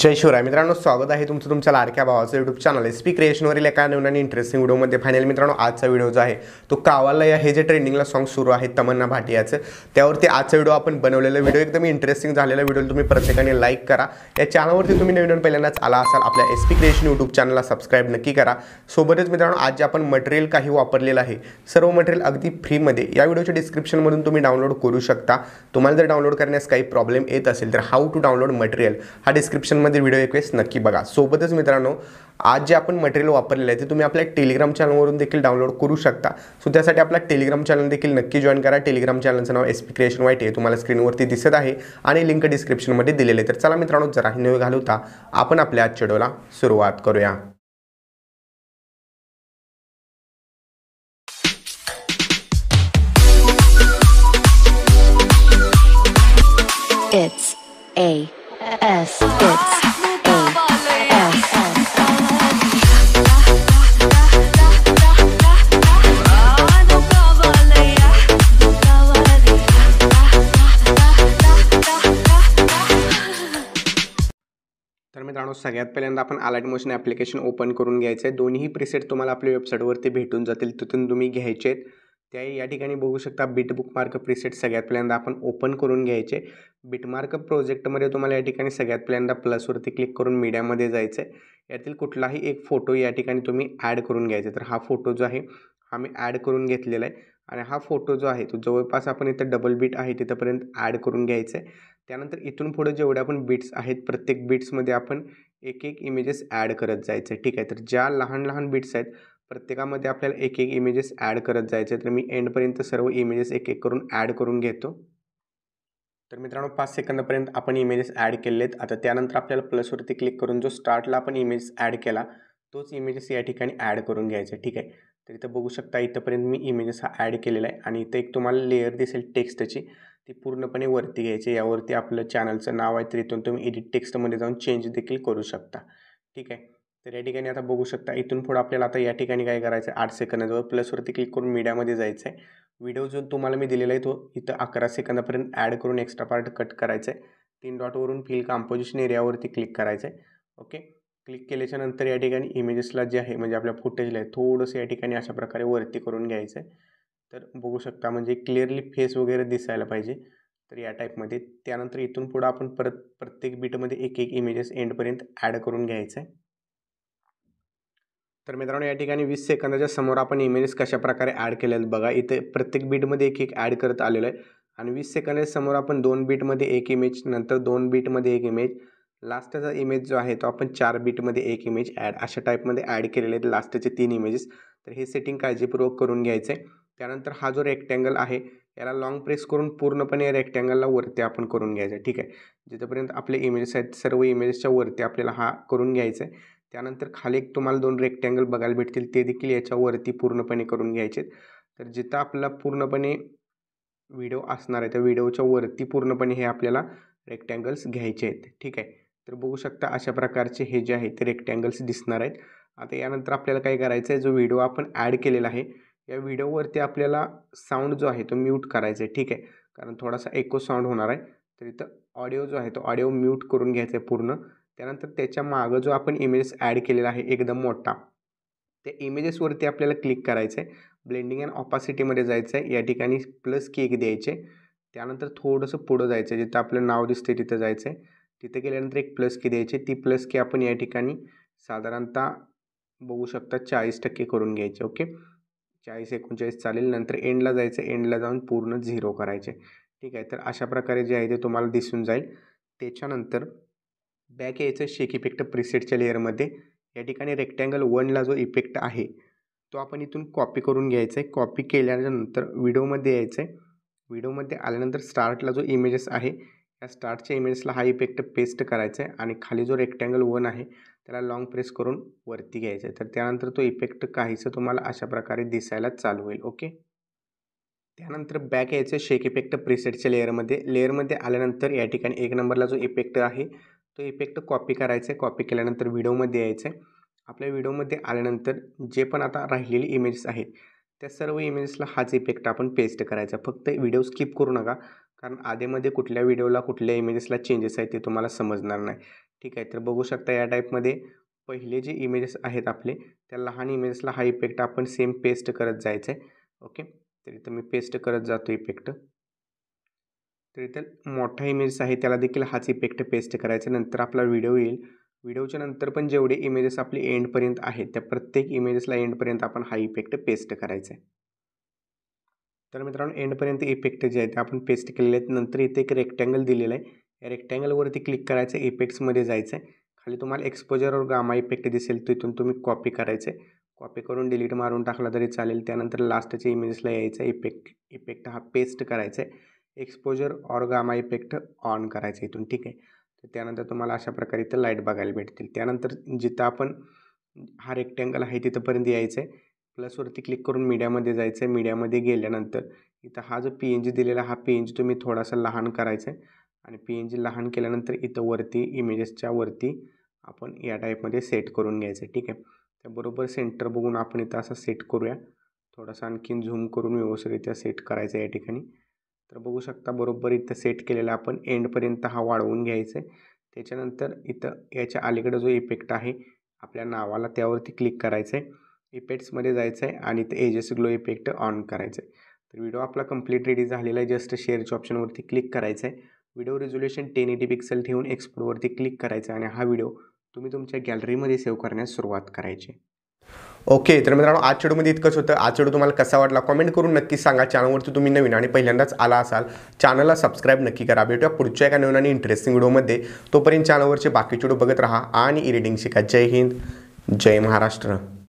जय शिवराय मित्रांनो स्वागत आहे तुमचं तुमच्या लाडक्या भावाचं युट्यूब चॅनल एस पी क्रिएशनवरील एका नवीन आणि इंटरेस्टिंग व्हिडिओमध्ये फायनल मित्रांनो आजचा व्हिडिओ जो आहे तो कावाला या हे जे ट्रेंडिंगला सॉन्ग सुरू आहे तमन्ना भाटियाचं त्यावरती आजचा व्हिडिओ आपण बनवलेला व्हिडिओ एकदम इंटरेस्टिंग झालेला व्हिडिओ तुम्ही प्रत्येकाने लाईक करा या चॅनलवरती तुम्ही नवीन पहिल्यांदाच आला असाल आपल्या एस पी क्रिएशन यूट्यूब चॅनलला सबस्क्राईब नक्की करा सोबतच मित्रांनो आज जे आपण मटेरियल काही वापरलेलं आहे सर्व मटेरियल अगदी फ्रीमध्ये या व्हिडिओच्या डिस्क्रिप्शनमधून तुम्ही डाउनलोड करू शकता तुम्हाला जर डाउनलोड करण्यास काही प्रॉब्लेम येत असेल तर हाऊ टू डाउनलोड मटेरियल हा डिस्क्रिप्शन डिस्क्रिप्शनमध्ये व्हिडिओ रिक्वेस्ट नक्की बघा सोबतच मित्रांनो आज जे आपण मटेरियल वापरलेलं आहे ते तुम्ही आपल्या टेलिग्राम चॅनलवरून देखील डाउनलोड करू शकता सो त्यासाठी आपला टेलिग्राम चॅनल देखील नक्की जॉईन करा टेलिग्राम चॅनलचं नाव एस पी क्रिएशन वाईट आहे तुम्हाला स्क्रीनवरती दिसत आहे आणि लिंक डिस्क्रिप्शनमध्ये आहे तर चला मित्रांनो जरा न घालवता आपण आपल्या आज चेडोला सुरुवात करूया It's A S. मित्रांनो सगळ्यात पहिल्यांदा आपण अलर्ट मोशन ॲप्लिकेशन ओपन करून घ्यायचं आहे दोन्ही प्रिसेट तुम्हाला आपल्या वेबसाईटवरती भेटून जातील तिथून तुम्ही घ्यायचे आहेत त्याही या ठिकाणी बघू शकता बिट मार्क प्रिसेट सगळ्यात पहिल्यांदा आपण ओपन करून घ्यायचे बिटमार्क प्रोजेक्टमध्ये तुम्हाला या ठिकाणी सगळ्यात पहिल्यांदा प्लसवरती क्लिक करून मीडियामध्ये जायचं आहे यातील कुठलाही एक फोटो या ठिकाणी तुम्ही ॲड करून घ्यायचा तर हा फोटो जो आहे हा मी ॲड करून घेतलेला आहे आणि हा फोटो जो आहे तो जवळपास आपण इथं डबल बीट आहे तिथंपर्यंत ॲड करून घ्यायचं आहे त्यानंतर इथून पुढं जेवढ्या पण बीट्स आहेत प्रत्येक बीट्समध्ये आपण एक एक इमेजेस ॲड करत जायचं आहे ठीक आहे तर ज्या लहान लहान बीट्स आहेत प्रत्येकामध्ये आपल्याला एक एक इमेजेस ॲड करत जायचे तर मी एंडपर्यंत सर्व इमेजेस एक एक करून ॲड करून घेतो तर मित्रांनो पाच सेकंदापर्यंत आपण इमेजेस ॲड केले आहेत आता त्यानंतर आपल्याला प्लसवरती क्लिक करून जो स्टार्टला आपण इमेज ॲड केला तोच इमेजेस या ठिकाणी ॲड करून घ्यायचा ठीक आहे तर इथं बघू शकता इथंपर्यंत मी इमेजेस हा ॲड केलेला आहे आणि इथं एक तुम्हाला लेअर दिसेल टेक्स्टची ती पूर्णपणे वरती घ्यायची यावरती आपलं चॅनलचं नाव आहे तर इथून तुम्ही एडिट टेक्स्टमध्ये जाऊन चेंज देखील करू शकता ठीक आहे तर या ठिकाणी आता बघू शकता इथून पुढं आपल्याला आता या ठिकाणी काय करायचं आहे आठ सेकंदाजवळ प्लसवरती क्लिक करून मीडियामध्ये जायचं आहे व्हिडिओ जो तुम्हाला मी दिलेला आहे तो इथं अकरा सेकंदापर्यंत ॲड करून एक्स्ट्रा पार्ट कट करायचं आहे तीन डॉटवरून फिल कंपोजिशन एरियावरती क्लिक करायचं आहे ओके क्लिक केल्याच्यानंतर नंतर या ठिकाणी इमेजेसला जे आहे म्हणजे आपल्या फुटेजला आहे थोडंसं या ठिकाणी अशा प्रकारे वरती करून घ्यायचं आहे तर बघू शकता म्हणजे क्लिअरली फेस वगैरे दिसायला पाहिजे तर या टाईपमध्ये त्यानंतर इथून पुढं आपण परत प्रत्येक बीटमध्ये एक एक इमेजेस एंडपर्यंत ॲड करून घ्यायचं आहे तर मित्रांनो या ठिकाणी वीस सेकंदाच्या समोर आपण इमेजेस कशा प्रकारे ॲड केले आहेत बघा इथे प्रत्येक बीटमध्ये एक एक ॲड करत आलेलं आहे आणि वीस सेकंदाच्या समोर आपण दोन बीटमध्ये एक इमेज नंतर दोन बीटमध्ये एक इमेज लास्टचा इमेज जो आहे तो आपण चार बीटमध्ये एक इमेज ॲड अशा टाईपमध्ये ॲड केलेले आहेत लास्टचे तीन इमेजेस तर हे सेटिंग काळजीपूर्वक करून घ्यायचं आहे त्यानंतर हा जो रेक्टँगल आहे याला लाँग प्रेस करून पूर्णपणे या रेक्टँगलला वरती आपण करून घ्यायचं आहे ठीक आहे जिथंपर्यंत आपले इमेजेस आहेत सर्व इमेजेसच्या वरती आपल्याला हा करून घ्यायचा आहे त्यानंतर खाली एक तुम्हाला दोन रेक्टँगल बघायला भेटतील ते देखील याच्यावरती पूर्णपणे करून घ्यायचे तर जिथं आपला पूर्णपणे व्हिडिओ असणार आहे त्या व्हिडिओच्या वरती पूर्णपणे हे आपल्याला रेक्टँगल्स घ्यायचे आहेत ठीक आहे तर बघू शकता अशा प्रकारचे हे जे आहे ते रेक्टँगल्स दिसणार आहेत आता यानंतर आपल्याला काय करायचं आहे जो व्हिडिओ आपण ॲड केलेला आहे या व्हिडिओवरती आपल्याला साऊंड जो आहे तो म्यूट करायचा आहे ठीक आहे कारण थोडासा एको साऊंड होणार आहे तर इथं ऑडिओ जो आहे तो ऑडिओ म्यूट करून घ्यायचा आहे पूर्ण त्यानंतर त्याच्या मागं जो आपण इमेजेस ॲड केलेला आहे एकदम मोठा त्या इमेजेसवरती आपल्याला क्लिक करायचं आहे ब्लेंडिंग अँड ऑपासिटीमध्ये जायचं आहे या ठिकाणी प्लस केक द्यायचे त्यानंतर थोडंसं पुढं जायचं आहे जिथं आपलं नाव दिसते तिथं जायचं आहे तिथे गेल्यानंतर एक प्लस की द्यायची ती प्लस की आपण या ठिकाणी साधारणतः बघू शकता चाळीस टक्के करून घ्यायचे ओके चाळीस एकोणचाळीस चालेल नंतर एंडला जायचं एंडला जाऊन पूर्ण झिरो करायचे ठीक आहे तर अशा प्रकारे जे आहे ते तुम्हाला दिसून जाईल त्याच्यानंतर बॅक यायचं शेक इफेक्ट प्रिसेटच्या लेअरमध्ये या ठिकाणी रेक्टँगल वनला जो इफेक्ट आहे तो आपण इथून कॉपी करून घ्यायचा आहे कॉपी केल्यानंतर व्हिडिओमध्ये यायचं आहे व्हिडिओमध्ये आल्यानंतर स्टार्टला जो इमेजेस आहे या स्टार्टच्या इमेजला हा इफेक्ट पेस्ट करायचा आहे आणि खाली जो रेक्टँगल वन आहे त्याला लाँग प्रेस करून वरती घ्यायचं आहे तर त्यानंतर तो इफेक्ट काहीसं तुम्हाला अशा प्रकारे दिसायला चालू होईल ओके त्यानंतर बॅक यायचं शेक इफेक्ट प्रिसेटच्या लेअरमध्ये लेअरमध्ये आल्यानंतर या ठिकाणी एक नंबरला जो इफेक्ट आहे तो इफेक्ट कॉपी करायचा आहे कॉपी केल्यानंतर व्हिडिओमध्ये यायचं आहे आपल्या व्हिडिओमध्ये आल्यानंतर जे पण आता राहिलेली इमेजेस आहेत त्या सर्व इमेजेसला हाच इफेक्ट आपण पेस्ट करायचा फक्त व्हिडिओ स्किप करू नका कारण आधीमध्ये कुठल्या व्हिडिओला कुठल्या इमेजेसला चेंजेस आहेत ते तुम्हाला समजणार नाही ठीक आहे तर बघू शकता या टाईपमध्ये पहिले जे इमेजेस आहेत आपले त्या लहान इमेजेसला हा इफेक्ट आपण सेम पेस्ट करत जायचं आहे ओके तर इथं मी पेस्ट करत जातो इफेक्ट तर इथे मोठा इमेज आहे त्याला देखील हाच इफेक्ट पेस्ट करायचा नंतर आपला व्हिडिओ येईल व्हिडिओच्या नंतर पण जेवढे इमेजेस आपले एंडपर्यंत आहेत त्या प्रत्येक इमेजेसला एंडपर्यंत आपण हा इफेक्ट पेस्ट करायचा आहे तर मित्रांनो एंडपर्यंत इफेक्ट जे आहेत ते आपण पेस्ट केलेले आहेत नंतर इथे एक रेक्टँगल दिलेलं आहे या रेक्टँगलवरती क्लिक करायचं इफेक्ट्समध्ये जायचं आहे खाली तुम्हाला एक्सपोजर और गामा इफेक्ट दिसेल तिथून तुम्ही कॉपी करायचं कॉपी करून डिलीट मारून टाकला तरी चालेल त्यानंतर लास्टच्या इमेजेसला यायचं इफेक्ट इफेक्ट हा पेस्ट करायचा आहे एक्सपोजर और गामा इफेक्ट ऑन करायचा इथून ठीक आहे तर त्यानंतर तुम्हाला अशा प्रकारे इथं लाईट बघायला भेटतील त्यानंतर जिथं आपण हा रेक्टँगल आहे तिथंपर्यंत यायचं आहे प्लसवरती क्लिक करून मीडियामध्ये जायचं आहे मीडियामध्ये गेल्यानंतर इथं हा जो पी एन जी दिलेला हा पी एन जी तुम्ही थोडासा लहान करायचा आहे आणि पी एन जी लहान केल्यानंतर इथं वरती इमेजेसच्या वरती आपण या टाईपमध्ये सेट करून घ्यायचं आहे ठीक आहे त्याबरोबर सेंटर बघून आपण इथं असं सेट करूया थोडासा आणखीन झूम करून व्यवस्थितरित्या सेट करायचं आहे या ठिकाणी तर बघू शकता बरोबर इथं सेट केलेला आपण एंडपर्यंत हा वाढवून घ्यायचा आहे त्याच्यानंतर इथं याच्या अलीकडं जो इफेक्ट आहे आपल्या नावाला त्यावरती क्लिक करायचं आहे इफेक्ट्समध्ये जायचं आहे आणि ते एजेस ग्लो इफेक्ट ऑन करायचं आहे तर व्हिडिओ आपला कंप्लीट रेडी झालेला आहे जस्ट शेअरच्या ऑप्शनवरती क्लिक करायचं आहे video resolution ten eighty pixel ठेवून एक्सपोर्टवरती क्लिक आहे आणि हा व्हिडिओ तुम्ही तुमच्या गॅलरीमध्ये सेव्ह करण्यास सुरुवात करायची ओके तर मित्रांनो आज चेडूमध्ये इतकंच होतं आज चेडू तुम्हाला कसा वाटला कमेंट करून नक्की सांगा चॅनलवरती तुम्ही नवीन आणि पहिल्यांदाच आला असाल चॅनलला सबस्क्राईब नक्की करा भेटूया पुढच्या एका नवीन आणि इंटरेस्टिंग व्हिडिओमध्ये तोपर्यंत चॅनलवरचे बाकी चेडू बघत राहा आणि ई शिका जय हिंद जय महाराष्ट्र